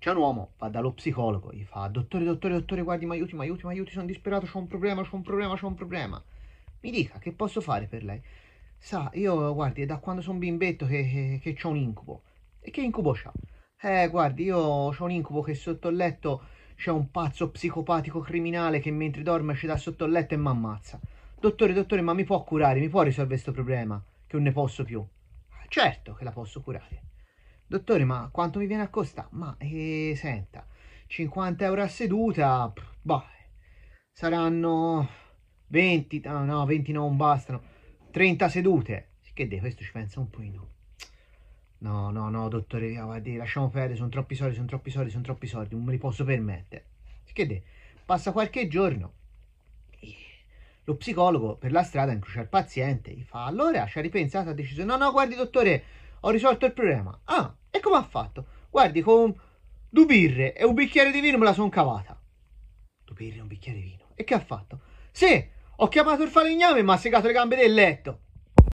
C'è un uomo, va dallo psicologo, gli fa, dottore, dottore, dottore, guardi, mi aiuti, mi aiuti, mi aiuti, sono disperato, ho un problema, ho un problema, ho un problema. Mi dica, che posso fare per lei? Sa, io, guardi, è da quando sono bimbetto che, che, che ho un incubo. E che incubo c'ha? Eh, guardi, io ho un incubo che sotto il letto c'è un pazzo psicopatico criminale che mentre dorme esce da sotto il letto e mi ammazza. Dottore, dottore, ma mi può curare, mi può risolvere questo problema? Che non ne posso più. Certo che la posso curare dottore ma quanto mi viene a costare? Ma eh, senta, 50 euro a seduta, pff, boh, saranno 20, ah, no, 20 non bastano, 30 sedute. Che de, questo ci pensa un po' No, no, no, dottore, guardi, lasciamo perdere, sono troppi soldi, sono troppi soldi, sono troppi soldi, non me li posso permettere. Che de, passa qualche giorno, eh, lo psicologo per la strada incrocia il paziente, gli fa allora ci ha ripensato, ha deciso no no guardi dottore ho risolto il problema. Ah e come ha fatto? Guardi, con due birre e un bicchiere di vino me la sono cavata. Due birre e un bicchiere di vino. E che ha fatto? Sì, ho chiamato il falegname e mi ha segato le gambe del letto.